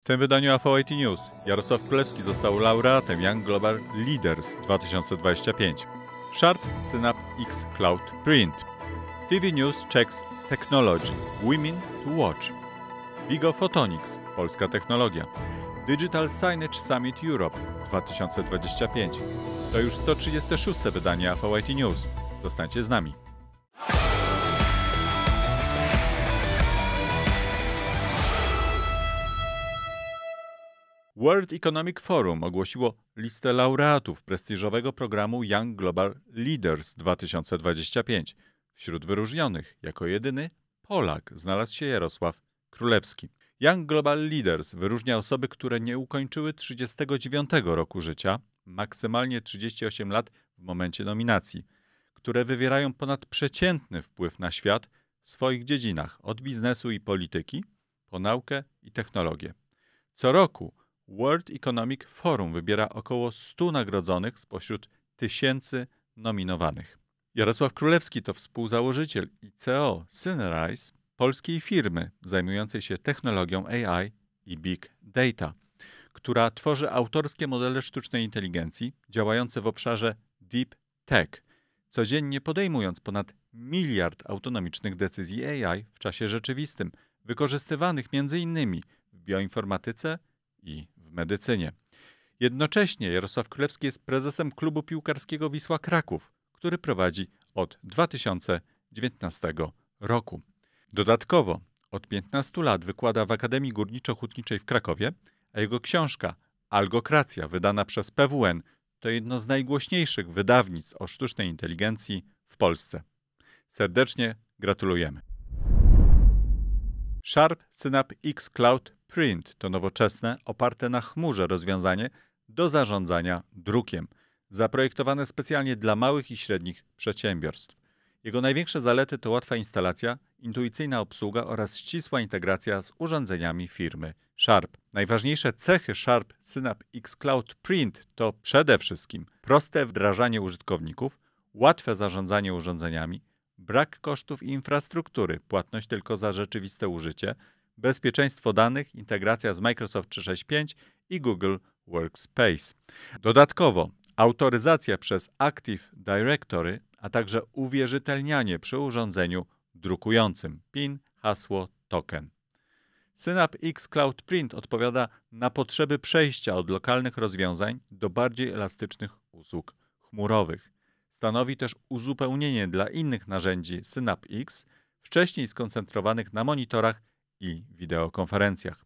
W tym wydaniu AFOIT News Jarosław Królewski został laureatem Young Global Leaders 2025. Sharp Synapse X Cloud Print. TV News Checks Technology. Women to Watch. Vigo Photonics. Polska technologia. Digital Signage Summit Europe 2025. To już 136. wydanie AFOIT News. Zostańcie z nami. World Economic Forum ogłosiło listę laureatów prestiżowego programu Young Global Leaders 2025. Wśród wyróżnionych jako jedyny Polak znalazł się Jarosław Królewski. Young Global Leaders wyróżnia osoby, które nie ukończyły 39 roku życia, maksymalnie 38 lat w momencie nominacji, które wywierają ponadprzeciętny wpływ na świat w swoich dziedzinach od biznesu i polityki, po naukę i technologię. Co roku World Economic Forum wybiera około 100 nagrodzonych spośród tysięcy nominowanych. Jarosław Królewski to współzałożyciel i CEO Synerize, polskiej firmy zajmującej się technologią AI i Big Data, która tworzy autorskie modele sztucznej inteligencji działające w obszarze Deep Tech, codziennie podejmując ponad miliard autonomicznych decyzji AI w czasie rzeczywistym, wykorzystywanych m.in. w bioinformatyce i medycynie. Jednocześnie Jarosław Królewski jest prezesem klubu piłkarskiego Wisła Kraków, który prowadzi od 2019 roku. Dodatkowo od 15 lat wykłada w Akademii Górniczo-Hutniczej w Krakowie, a jego książka Algokracja, wydana przez PWN, to jedno z najgłośniejszych wydawnictw o sztucznej inteligencji w Polsce. Serdecznie gratulujemy. Sharp Synap X Cloud Print to nowoczesne, oparte na chmurze rozwiązanie do zarządzania drukiem, zaprojektowane specjalnie dla małych i średnich przedsiębiorstw. Jego największe zalety to łatwa instalacja, intuicyjna obsługa oraz ścisła integracja z urządzeniami firmy Sharp. Najważniejsze cechy Sharp Synap X Cloud Print to przede wszystkim proste wdrażanie użytkowników, łatwe zarządzanie urządzeniami, brak kosztów i infrastruktury, płatność tylko za rzeczywiste użycie, bezpieczeństwo danych, integracja z Microsoft 365 i Google Workspace. Dodatkowo autoryzacja przez Active Directory, a także uwierzytelnianie przy urządzeniu drukującym PIN, hasło, token. Synap X Cloud Print odpowiada na potrzeby przejścia od lokalnych rozwiązań do bardziej elastycznych usług chmurowych. Stanowi też uzupełnienie dla innych narzędzi Synap X, wcześniej skoncentrowanych na monitorach i wideokonferencjach.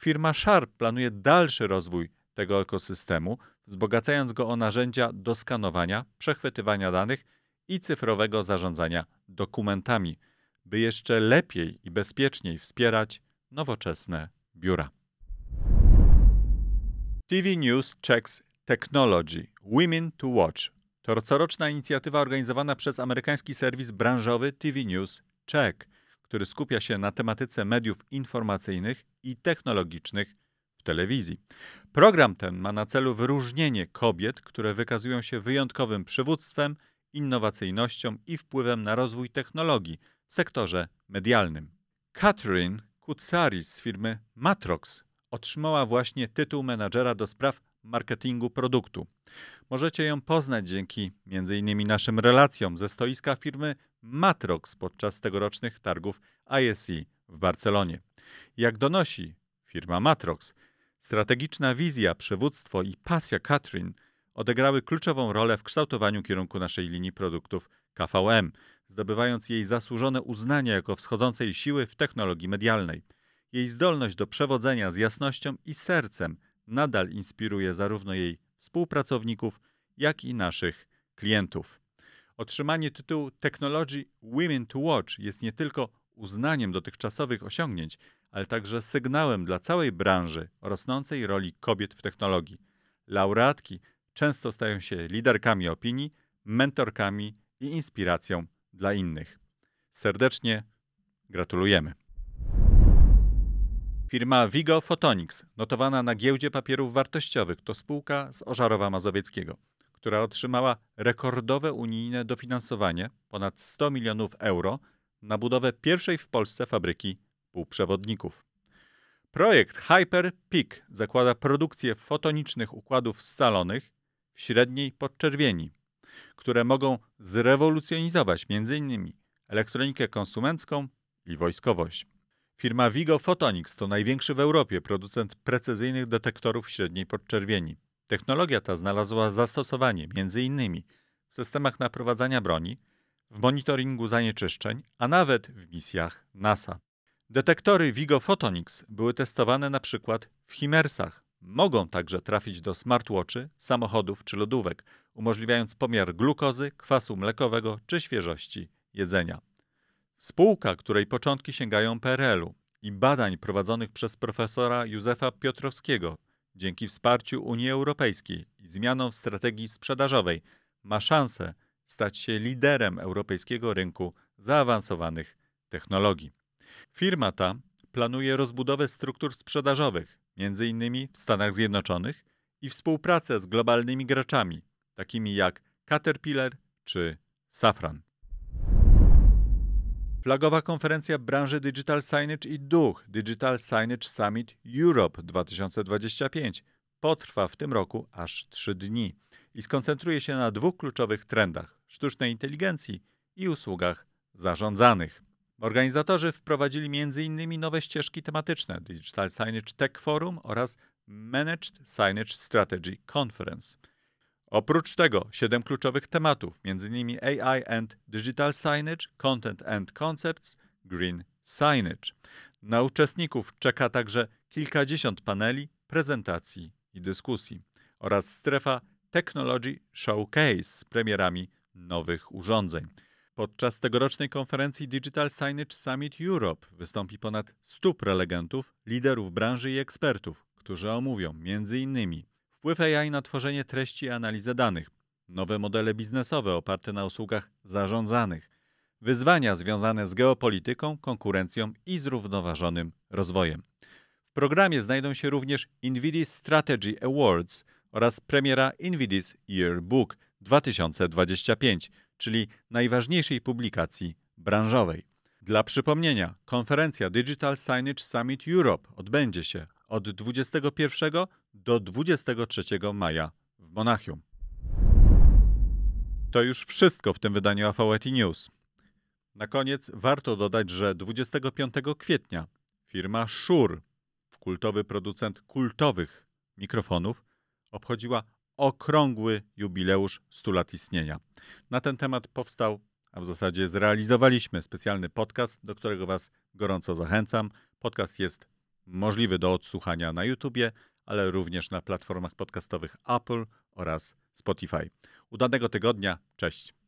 Firma Sharp planuje dalszy rozwój tego ekosystemu, wzbogacając go o narzędzia do skanowania, przechwytywania danych i cyfrowego zarządzania dokumentami, by jeszcze lepiej i bezpieczniej wspierać nowoczesne biura. TV News Checks Technology Women to Watch to coroczna inicjatywa organizowana przez amerykański serwis branżowy TV News Check – który skupia się na tematyce mediów informacyjnych i technologicznych w telewizji. Program ten ma na celu wyróżnienie kobiet, które wykazują się wyjątkowym przywództwem, innowacyjnością i wpływem na rozwój technologii w sektorze medialnym. Catherine Kutsaris z firmy Matrox otrzymała właśnie tytuł menadżera do spraw marketingu produktu. Możecie ją poznać dzięki m.in. naszym relacjom ze stoiska firmy Matrox podczas tegorocznych targów ISE w Barcelonie. Jak donosi firma Matrox, strategiczna wizja, przywództwo i pasja Katrin odegrały kluczową rolę w kształtowaniu kierunku naszej linii produktów KVM, zdobywając jej zasłużone uznanie jako wschodzącej siły w technologii medialnej. Jej zdolność do przewodzenia z jasnością i sercem nadal inspiruje zarówno jej współpracowników, jak i naszych klientów. Otrzymanie tytułu Technology Women to Watch jest nie tylko uznaniem dotychczasowych osiągnięć, ale także sygnałem dla całej branży o rosnącej roli kobiet w technologii. Laureatki często stają się liderkami opinii, mentorkami i inspiracją dla innych. Serdecznie gratulujemy. Firma Vigo Photonics, notowana na giełdzie papierów wartościowych, to spółka z Ożarowa Mazowieckiego, która otrzymała rekordowe unijne dofinansowanie ponad 100 milionów euro na budowę pierwszej w Polsce fabryki półprzewodników. Projekt Hyper Peak zakłada produkcję fotonicznych układów scalonych w średniej podczerwieni, które mogą zrewolucjonizować m.in. elektronikę konsumencką i wojskowość. Firma Vigo Photonics to największy w Europie producent precyzyjnych detektorów średniej podczerwieni. Technologia ta znalazła zastosowanie m.in. w systemach naprowadzania broni, w monitoringu zanieczyszczeń, a nawet w misjach NASA. Detektory Vigo Photonics były testowane na przykład w Himersach. Mogą także trafić do smartwatchy, samochodów czy lodówek, umożliwiając pomiar glukozy, kwasu mlekowego czy świeżości jedzenia. Spółka, której początki sięgają PRL-u i badań prowadzonych przez profesora Józefa Piotrowskiego dzięki wsparciu Unii Europejskiej i zmianom w strategii sprzedażowej, ma szansę stać się liderem europejskiego rynku zaawansowanych technologii. Firma ta planuje rozbudowę struktur sprzedażowych, m.in. w Stanach Zjednoczonych, i współpracę z globalnymi graczami, takimi jak Caterpillar czy Safran. Flagowa konferencja branży Digital Signage i Duch Digital Signage Summit Europe 2025 potrwa w tym roku aż trzy dni i skoncentruje się na dwóch kluczowych trendach sztucznej inteligencji i usługach zarządzanych. Organizatorzy wprowadzili m.in. nowe ścieżki tematyczne Digital Signage Tech Forum oraz Managed Signage Strategy Conference – Oprócz tego siedem kluczowych tematów, m.in. AI and Digital Signage, Content and Concepts, Green Signage. Na uczestników czeka także kilkadziesiąt paneli, prezentacji i dyskusji oraz strefa Technology Showcase z premierami nowych urządzeń. Podczas tegorocznej konferencji Digital Signage Summit Europe wystąpi ponad 100 prelegentów, liderów branży i ekspertów, którzy omówią m.in. Wpływ AI na tworzenie treści i analizę danych, nowe modele biznesowe oparte na usługach zarządzanych, wyzwania związane z geopolityką, konkurencją i zrównoważonym rozwojem. W programie znajdą się również Invidis Strategy Awards oraz premiera Invidis Yearbook 2025, czyli najważniejszej publikacji branżowej. Dla przypomnienia, konferencja Digital Signage Summit Europe odbędzie się od 21 do 23 maja w Monachium. To już wszystko w tym wydaniu AVET News. Na koniec warto dodać, że 25 kwietnia firma Shure, kultowy producent kultowych mikrofonów, obchodziła okrągły jubileusz 100 lat istnienia. Na ten temat powstał, a w zasadzie zrealizowaliśmy specjalny podcast, do którego Was gorąco zachęcam. Podcast jest możliwy do odsłuchania na YouTubie ale również na platformach podcastowych Apple oraz Spotify. Udanego tygodnia. Cześć.